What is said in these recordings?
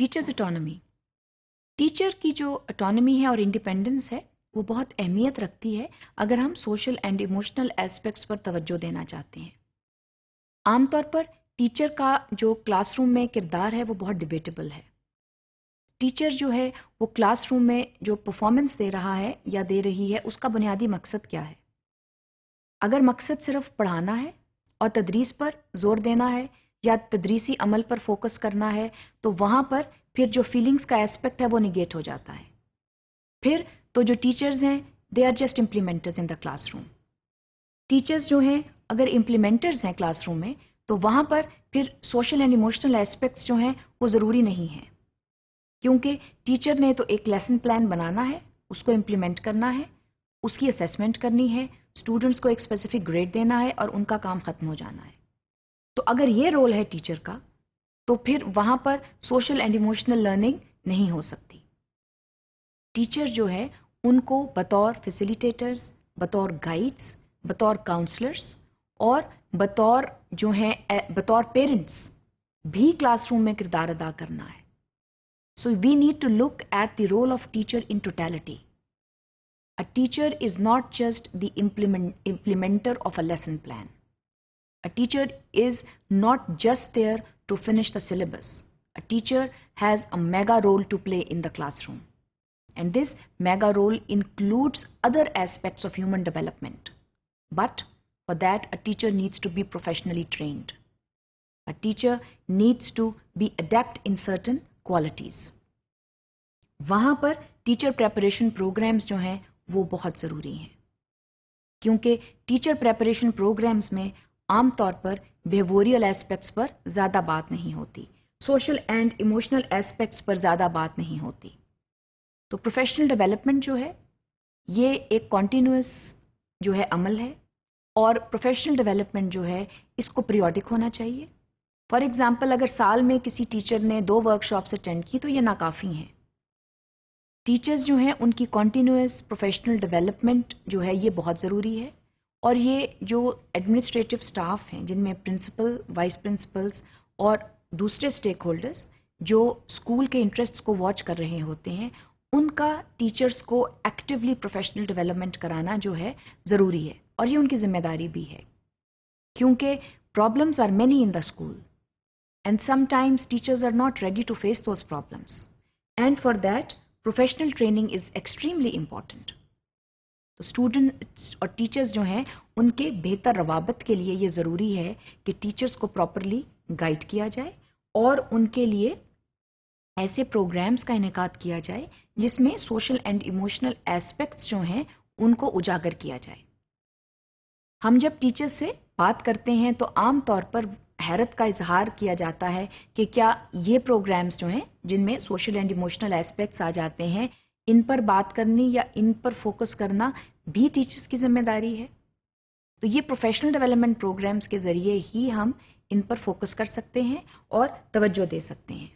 Teachers autonomy teacher की जो autonomy है और इंडिपेंडेंस है वो बहुत अहमियत रखती है अगर हम सोशल एंड इमोशनल एस्पेक्ट्स पर तवज्जो देना चाहते हैं आमतौर पर टीचर का जो क्लासरूम में किरदार है वो बहुत डिबेटेबल है टीचर जो है वो क्लासरूम में जो परफॉर्मेंस दे रहा है या दे रही है उसका बुनियादी मकसद क्या है अगर मकसद सिर्फ पढ़ाना है और तदरीस पर जोर देना है या तदरीसी अमल पर फोकस करना है तो वहाँ पर फिर जो फीलिंग्स का एस्पेक्ट है वो निगेट हो जाता है फिर तो जो टीचर्स हैं they are just implementers in the classroom teachers जो हैं अगर इम्प्लीमेंटर्स हैं क्लासरूम में तो वहाँ पर फिर सोशल एंड इमोशनल एस्पेक्ट्स जो हैं वो ज़रूरी नहीं हैं क्योंकि टीचर ने तो एक लेसन प्लान बनाना है उसको इम्प्लीमेंट करना है उसकी असेसमेंट करनी है स्टूडेंट्स को एक स्पेसिफिक ग्रेड देना है और उनका काम खत्म हो जाना है तो अगर ये रोल है टीचर का तो फिर वहां पर सोशल एंड इमोशनल लर्निंग नहीं हो सकती टीचर जो है उनको बतौर फैसिलिटेटर्स बतौर गाइड्स बतौर काउंसलर्स और बतौर जो है बतौर पेरेंट्स भी क्लासरूम में किरदार अदा करना है so we need to look at the role of teacher in totality a teacher is not just the implementer of a lesson plan A teacher is not just there to finish the syllabus. A teacher has a mega role to play in the classroom. And this mega role includes other aspects of human development. But for that, a teacher needs to be professionally trained. A teacher needs to be adept in certain qualities. वहाँ पर teacher preparation programs जो हैं वो बहुत ज़रूरी हैं क्योंकि teacher preparation programs में आमतौर पर बेहोरियल एस्पेक्ट्स पर ज़्यादा बात नहीं होती सोशल एंड इमोशनल एस्पेक्ट्स पर ज़्यादा बात नहीं होती तो प्रोफेशनल डेवलपमेंट जो है ये एक कॉन्टीन्यूस जो है अमल है और प्रोफेशनल डेवलपमेंट जो है इसको प्रियोडिक होना चाहिए फॉर एग्ज़ाम्पल अगर साल में किसी टीचर ने दो वर्कशॉप्स अटेंड की तो ये नाकाफ़ी हैं टीचर्स जो हैं उनकी कॉन्टीन्यूस प्रोफेशनल डेवलपमेंट जो है ये बहुत ज़रूरी है और ये जो एडमिनिस्ट्रेटिव स्टाफ हैं जिनमें प्रिंसिपल वाइस प्रिंसिपल्स और दूसरे स्टेक होल्डर्स जो स्कूल के इंटरेस्ट्स को वॉच कर रहे होते हैं उनका टीचर्स को एक्टिवली प्रोफेशनल डेवलपमेंट कराना जो है ज़रूरी है और ये उनकी जिम्मेदारी भी है क्योंकि problems are many in the school and sometimes teachers are not ready to face those problems and for that professional training is extremely important students और टीचर्स जो हैं उनके बेहतर रवाबत के लिए ये ज़रूरी है कि टीचर्स को प्रॉपरली गाइड किया जाए और उनके लिए ऐसे प्रोग्राम्स का इनका किया जाए जिसमें सोशल एंड इमोशनल एस्पेक्ट्स जो हैं उनको उजागर किया जाए हम जब टीचर्स से बात करते हैं तो आम तौर पर हैरत का इजहार किया जाता है कि क्या ये प्रोग्राम्स जो हैं जिनमें सोशल एंड इमोशनल एस्पेक्ट्स आ जाते हैं इन पर बात करनी या इन पर फोकस करना भी टीचर्स की जिम्मेदारी है तो ये प्रोफेशनल डेवलपमेंट प्रोग्राम्स के ज़रिए ही हम इन पर फोकस कर सकते हैं और तवज्जो दे सकते हैं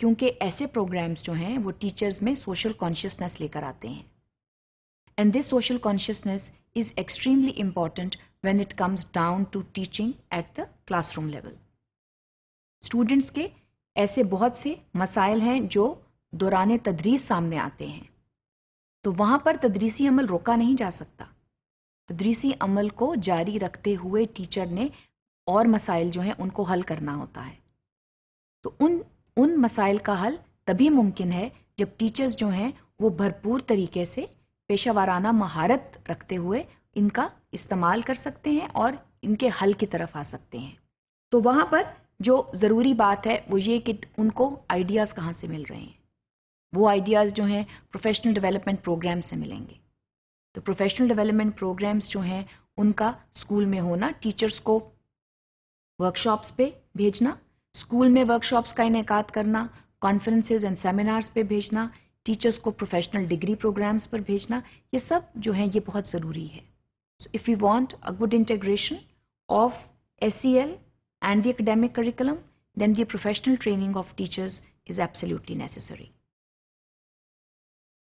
क्योंकि ऐसे प्रोग्राम्स जो हैं वो टीचर्स में सोशल कॉन्शियसनेस लेकर आते हैं and this social consciousness is extremely important when it comes down to teaching at the classroom level students के ऐसे बहुत से मसाइल हैं जो दौरान तदरीस सामने आते हैं तो वहां पर तदरीसी अमल रोका नहीं जा सकता तदरीसी अमल को जारी रखते हुए टीचर ने और मसाइल जो हैं उनको हल करना होता है तो उन उन मसाइल का हल तभी मुमकिन है जब टीचर्स जो हैं वो भरपूर तरीके से पेशा वाराना महारत रखते हुए इनका इस्तेमाल कर सकते हैं और इनके हल की तरफ आ सकते हैं तो वहाँ पर जो ज़रूरी बात है वो ये कि उनको आइडियाज़ कहाँ से मिल रहे हैं वो आइडियाज़ जो हैं प्रोफेशनल डेवलपमेंट प्रोग्राम से मिलेंगे तो प्रोफेशनल डेवलपमेंट प्रोग्राम्स जो हैं उनका स्कूल में होना टीचर्स को वर्कशॉप्स पे भेजना स्कूल में वर्कशॉप्स का इनका करना कॉन्फ्रेंसेज एंड सेमिनार्स पे भेजना टीचर्स को प्रोफेशनल डिग्री प्रोग्राम्स पर भेजना ये सब जो है ये बहुत ज़रूरी है so if you want a good integration of S and the academic curriculum then the professional training of teachers is absolutely necessary